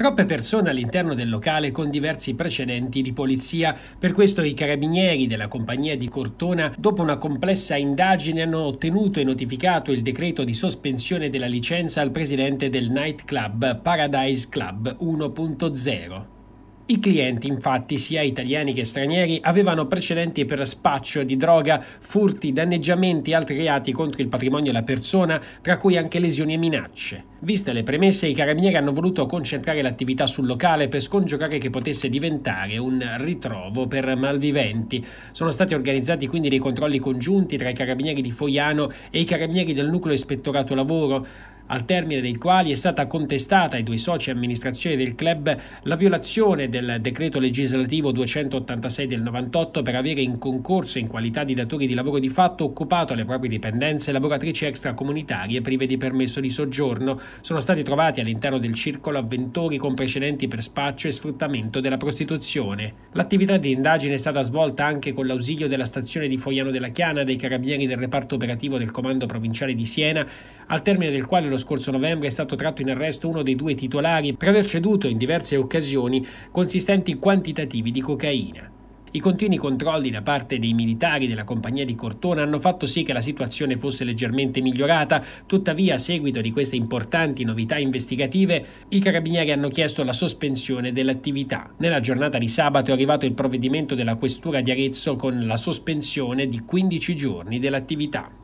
Troppe persone all'interno del locale con diversi precedenti di polizia, per questo i carabinieri della compagnia di Cortona, dopo una complessa indagine, hanno ottenuto e notificato il decreto di sospensione della licenza al presidente del nightclub Paradise Club 1.0. I clienti, infatti, sia italiani che stranieri, avevano precedenti per spaccio di droga, furti, danneggiamenti e altri reati contro il patrimonio e la persona, tra cui anche lesioni e minacce. Viste le premesse, i carabinieri hanno voluto concentrare l'attività sul locale per scongiurare che potesse diventare un ritrovo per malviventi. Sono stati organizzati quindi dei controlli congiunti tra i carabinieri di Foiano e i carabinieri del nucleo ispettorato lavoro, al termine dei quali è stata contestata ai due soci amministrazione del club la violazione del decreto legislativo 286 del 98 per avere in concorso in qualità di datori di lavoro di fatto occupato alle proprie dipendenze lavoratrici extracomunitarie prive di permesso di soggiorno. Sono stati trovati all'interno del circolo avventori con precedenti per spaccio e sfruttamento della prostituzione. L'attività di indagine è stata svolta anche con l'ausilio della stazione di Foiano della Chiana dei carabinieri del reparto operativo del comando provinciale di Siena, al termine del quale lo scorso novembre è stato tratto in arresto uno dei due titolari per aver ceduto in diverse occasioni consistenti quantitativi di cocaina. I continui controlli da parte dei militari della compagnia di Cortona hanno fatto sì che la situazione fosse leggermente migliorata, tuttavia a seguito di queste importanti novità investigative i carabinieri hanno chiesto la sospensione dell'attività. Nella giornata di sabato è arrivato il provvedimento della questura di Arezzo con la sospensione di 15 giorni dell'attività.